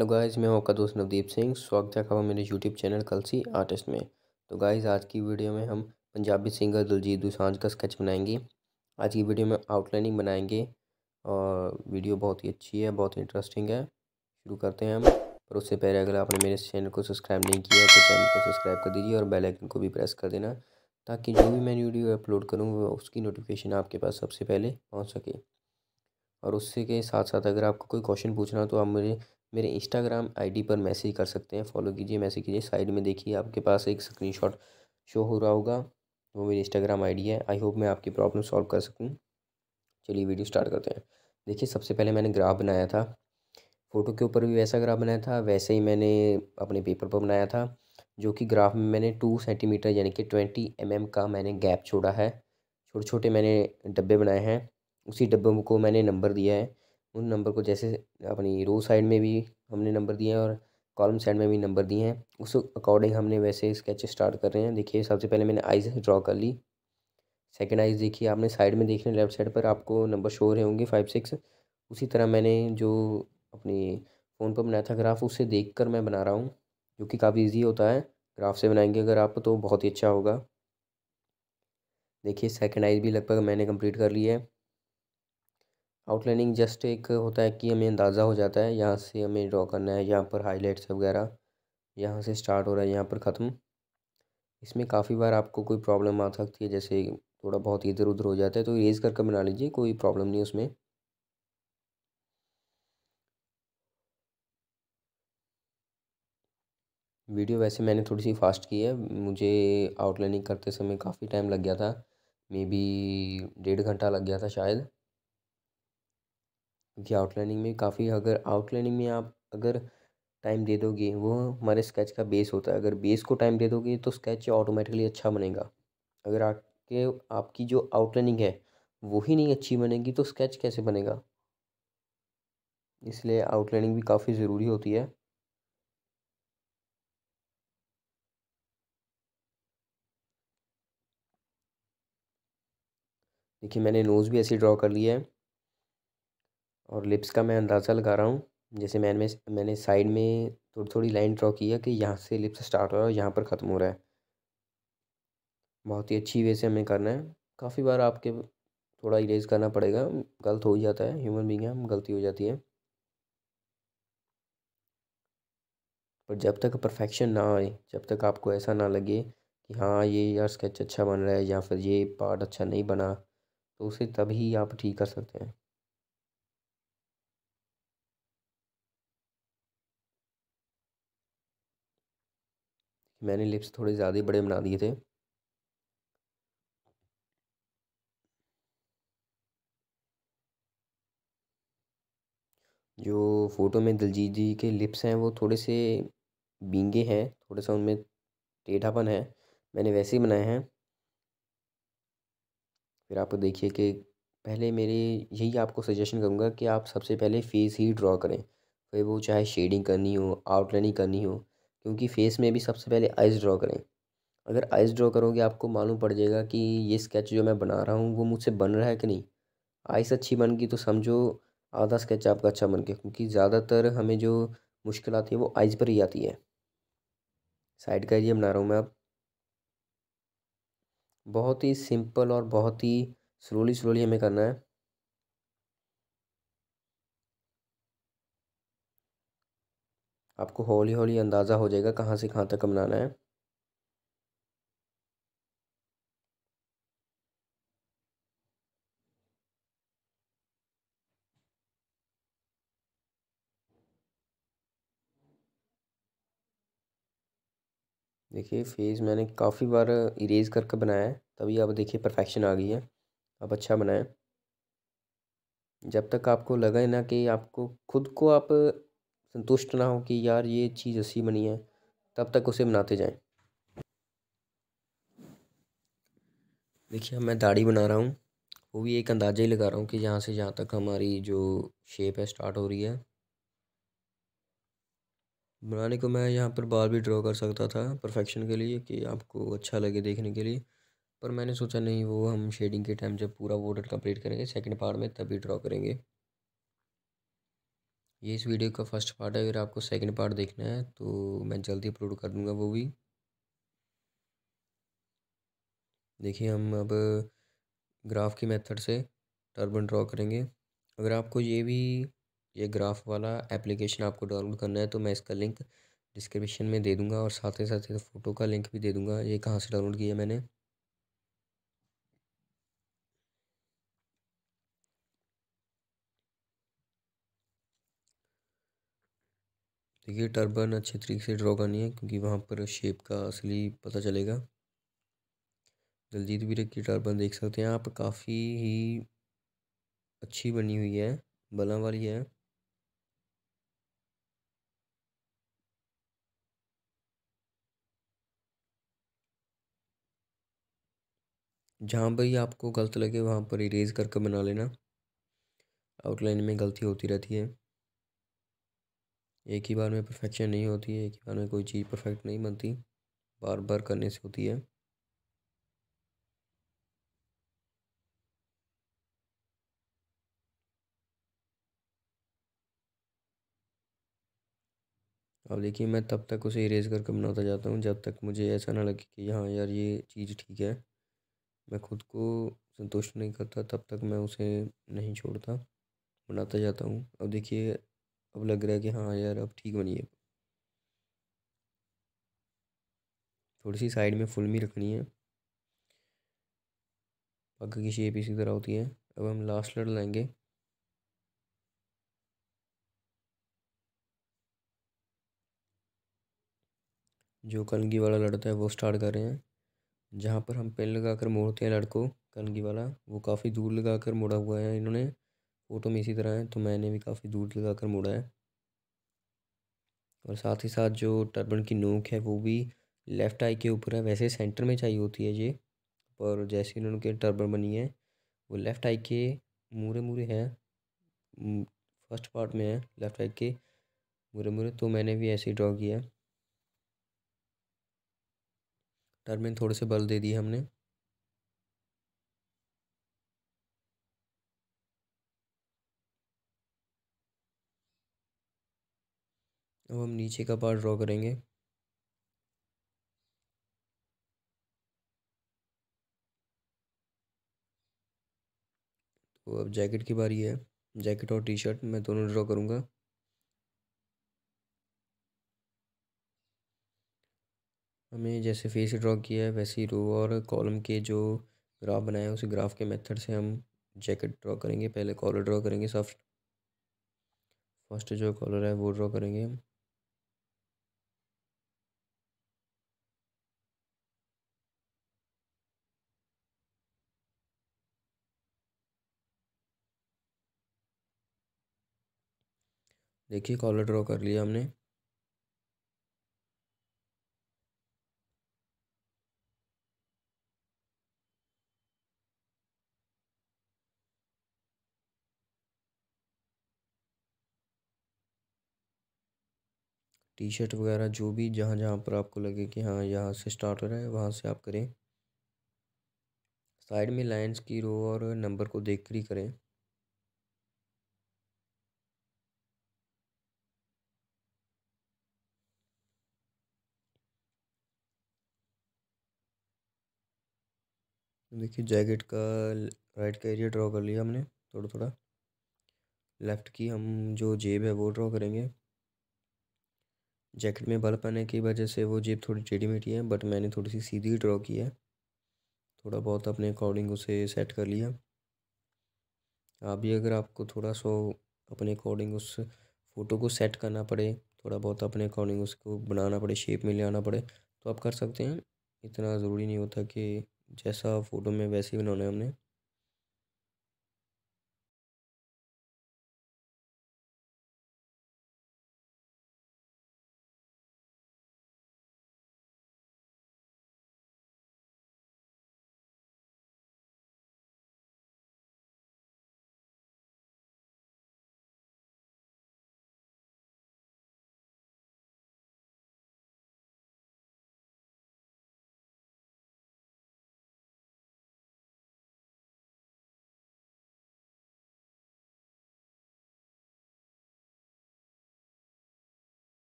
hello guys मैं आपका दोस्त नवदीप सिंह स्वागत है आपका मेरे यूट्यूब चैनल कलसी आर्टिस्ट में तो गाइस आज की वीडियो में हम पंजाबी सिंगर दिलजीत दुसांझ का स्केच बनाएंगे आज की वीडियो में आउटलाइनिंग बनाएंगे और वीडियो बहुत ही अच्छी है बहुत ही इंटरेस्टिंग है शुरू करते हैं हम पर उससे पहले अगर आपने मेरे चैनल को सब्सक्राइब नहीं किया तो चैनल को सब्सक्राइब कर दीजिए और बेलाइकन को भी प्रेस कर देना ताकि जो भी मैं वीडियो अपलोड करूँ उसकी नोटिफिकेशन आपके पास सबसे पहले पहुँच सके और उससे के साथ साथ अगर आपको कोई क्वेश्चन पूछना हो तो आप मुझे मेरे इंस्टाग्राम आईडी पर मैसेज कर सकते हैं फॉलो कीजिए मैसेज कीजिए साइड में देखिए आपके पास एक स्क्रीनशॉट शो हो रहा होगा वो मेरी इंस्टाग्राम आईडी है आई होप मैं आपकी प्रॉब्लम सॉल्व कर सकूँ चलिए वीडियो स्टार्ट करते हैं देखिए सबसे पहले मैंने ग्राफ बनाया था फ़ोटो के ऊपर भी वैसा ग्राफ बनाया था वैसे ही मैंने अपने पेपर पर बनाया था जो कि ग्राफ में मैंने टू सेंटीमीटर यानी कि ट्वेंटी एम का मैंने गैप छोड़ा है छोटे छोटे मैंने डब्बे बनाए हैं उसी डब्बों को मैंने नंबर दिया है उन नंबर को जैसे अपनी रो साइड में भी हमने नंबर दिए हैं और कॉलम साइड में भी नंबर दिए हैं उस अकॉर्डिंग हमने वैसे स्केच स्टार्ट कर रहे हैं देखिए सबसे पहले मैंने आइज ड्रॉ कर ली सेकेंड आइज देखिए आपने साइड में देख रहे लेफ्ट साइड पर आपको नंबर शो रहे होंगे फाइव सिक्स उसी तरह मैंने जो अपने फ़ोन पर बनाया था ग्राफ उसे देख कर मैं बना रहा हूँ जो कि काफ़ी ईजी होता है ग्राफ से बनाएंगे अगर आप तो बहुत ही अच्छा होगा देखिए सेकेंड आइज भी लगभग मैंने कम्प्लीट कर लिया है आउटलाइनिंग जस्ट एक होता है कि हमें अंदाज़ा हो जाता है यहाँ से हमें ड्रॉ करना है यहाँ पर हाईलाइट्स वगैरह यहाँ से स्टार्ट हो रहा है यहाँ पर ख़त्म इसमें काफ़ी बार आपको कोई प्रॉब्लम आ सकती है जैसे थोड़ा बहुत इधर उधर हो जाता है तो रेज़ करके बना लीजिए कोई प्रॉब्लम नहीं उसमें वीडियो वैसे मैंने थोड़ी सी फास्ट की है मुझे आउटलाइनिंग करते समय काफ़ी टाइम लग गया था मे बी डेढ़ घंटा लग गया था शायद क्योंकि आउटलाइनिंग में काफ़ी अगर आउटलाइनिंग में आप अगर टाइम दे दोगे वो हमारे स्केच का बेस होता है अगर बेस को टाइम दे दोगे तो स्केच ऑटोमेटिकली अच्छा बनेगा अगर आपके आपकी जो आउटलाइनिंग है वो ही नहीं अच्छी बनेगी तो स्केच कैसे बनेगा इसलिए आउटलाइनिंग भी काफ़ी ज़रूरी होती है देखिए मैंने नोज़ भी ऐसे ड्रॉ कर लिया है और लिप्स का मैं अंदाज़ा लगा रहा हूँ जैसे मैंने मैंने साइड में थोड़ी थोड़ी लाइन ड्रॉ की है कि यहाँ से लिप्स स्टार्ट हो रहा है और यहाँ पर ख़त्म हो रहा है बहुत ही अच्छी वे से हमें करना है काफ़ी बार आपके थोड़ा इरेज करना पड़ेगा गलत हो जाता है ह्यूमन बींग है गलती हो जाती है पर जब तक परफेक्शन ना आए जब तक आपको ऐसा ना लगे कि हाँ ये यार स्केच अच्छा बन रहा है या फिर ये पार्ट अच्छा नहीं बना तो उसे तभी आप ठीक कर सकते हैं मैंने लिप्स थोड़े ज़्यादा ही बड़े बना दिए थे जो फ़ोटो में दिलजीत जी के लिप्स हैं वो थोड़े से बींगे हैं थोड़े सा उनमें टेढ़ापन है मैंने वैसे ही बनाए हैं फिर आप देखिए कि पहले मेरे यही आपको सजेशन करूँगा कि आप सबसे पहले फेस ही ड्रॉ करें फिर वो चाहे शेडिंग करनी हो आउटलाइनिंग करनी हो क्योंकि फेस में भी सबसे पहले आइज़ ड्रॉ करें अगर आइज़ ड्रॉ करोगे आपको मालूम पड़ जाएगा कि ये स्केच जो मैं बना रहा हूँ वो मुझसे बन रहा है कि नहीं आइस अच्छी बन गई तो समझो आधा स्केच आपका अच्छा बन गया क्योंकि ज़्यादातर हमें जो मुश्किल आती है वो आइज़ पर ही आती है साइड का एरिया बना रहा हूँ मैं अब बहुत ही सिंपल और बहुत ही स्लोली स्लोली हमें करना है आपको हौली हौली अंदाज़ा हो जाएगा कहाँ से कहाँ तक बनाना है देखिए फेस मैंने काफ़ी बार इरेज करके बनाया है तभी आप देखिए परफेक्शन आ गई है अब अच्छा बनाया जब तक आपको लगे ना कि आपको खुद को आप संतुष्ट ना हो कि यार ये चीज़ ऐसी बनी है तब तक उसे बनाते जाएं देखिए मैं दाढ़ी बना रहा हूँ वो भी एक अंदाज़ा ही लगा रहा हूँ कि यहाँ से यहाँ तक हमारी जो शेप है स्टार्ट हो रही है बनाने को मैं यहाँ पर बाल भी ड्रॉ कर सकता था परफेक्शन के लिए कि आपको अच्छा लगे देखने के लिए पर मैंने सोचा नहीं वो हम शेडिंग के टाइम जब पूरा वो कंप्लीट करेंगे सेकंड पार्ट में तभी ड्रॉ करेंगे ये इस वीडियो का फर्स्ट पार्ट है अगर आपको सेकंड पार्ट देखना है तो मैं जल्दी अपलोड कर दूंगा वो भी देखिए हम अब ग्राफ की मेथड से टर्बन ड्रॉ करेंगे अगर आपको ये भी ये ग्राफ वाला एप्लीकेशन आपको डाउनलोड करना है तो मैं इसका लिंक डिस्क्रिप्शन में दे दूंगा और साथ ही साथ फोटो का लिंक भी दे दूंगा ये कहाँ से डाउनलोड किया मैंने देखिए टर्बन अच्छे तरीके से ड्रॉ करनी है क्योंकि वहाँ पर शेप का असली पता चलेगा दलजीत रख की टर्बन देख सकते हैं आप काफ़ी ही अच्छी बनी हुई है बला वाली है जहाँ पर ही आपको गलत लगे वहाँ पर इरेज करके बना लेना आउटलाइन में गलती होती रहती है एक ही बार में परफेक्शन नहीं होती है एक ही बार में कोई चीज़ परफेक्ट नहीं बनती बार बार करने से होती है अब देखिए मैं तब तक उसे इरेज करके बनाता जाता हूँ जब तक मुझे ऐसा ना लगे कि हाँ यार ये चीज़ ठीक है मैं खुद को संतुष्ट नहीं करता तब तक मैं उसे नहीं छोड़ता बनाता जाता हूँ अब देखिए अब लग रहा है कि हाँ यार अब ठीक बनी है थोड़ी सी साइड में फुल भी रखनी है पग की शेप इसी तरह होती है अब हम लास्ट लड़ लेंगे जो कलगी वाला लड़ता है वो स्टार्ट कर रहे हैं जहाँ पर हम पेन लगा कर मोड़ते हैं लड़को कलगी वाला वो काफ़ी दूर लगा कर मोड़ा हुआ है इन्होंने फ़ोटो तो में इसी तरह है तो मैंने भी काफ़ी दूर लगा कर मोड़ा है और साथ ही साथ जो टर्बन की नोक है वो भी लेफ़्ट आई के ऊपर है वैसे सेंटर में चाहिए होती है ये पर जैसे इन्होंने के टर्बन बनी है वो लेफ़्ट आई के मूरे मूरे हैं फर्स्ट पार्ट में है लेफ़्ट आई के मूरे मूरे तो मैंने भी ऐसे ही ड्रॉ किया है टर्बन थोड़े से बल दे दिए हमने अब हम नीचे का पार्ट ड्रॉ करेंगे तो अब जैकेट की बारी है जैकेट और टी शर्ट मैं दोनों ड्रॉ करूँगा हमें जैसे फेस ड्रॉ किया है वैसे ही रो और कॉलम के जो ग्राफ बनाए हैं उस ग्राफ के मेथड से हम जैकेट ड्रॉ करेंगे पहले कॉलर ड्रॉ करेंगे सॉफ्ट फर्स्ट जो कॉलर है वो ड्रॉ करेंगे हम देखिए कॉलर ड्रॉ कर लिया हमने टी शर्ट वगैरह जो भी जहाँ जहाँ पर आपको लगे कि हाँ यहाँ से स्टार्ट हो रहा है वहाँ से आप करें साइड में लाइंस की रो और नंबर को देख कर ही करें देखिए जैकेट का राइट का एरिया ड्रॉ कर लिया हमने थोड़ा थोड़ा लेफ़्ट की हम जो जेब है वो ड्रॉ करेंगे जैकेट में बल पाने की वजह से वो जेब थोड़ी टेढ़ी मेटी है बट मैंने थोड़ी सी सीधी ड्रॉ की है थोड़ा बहुत अपने अकॉर्डिंग उसे सेट कर लिया आप भी अगर आपको थोड़ा सो अपने अकॉर्डिंग उस फ़ोटो को सेट करना पड़े थोड़ा बहुत अपने अकॉर्डिंग उसको बनाना पड़े शेप में ले आना पड़े तो आप कर सकते हैं इतना ज़रूरी नहीं होता कि जैसा फोटो में वैसे ही बनाना है हमने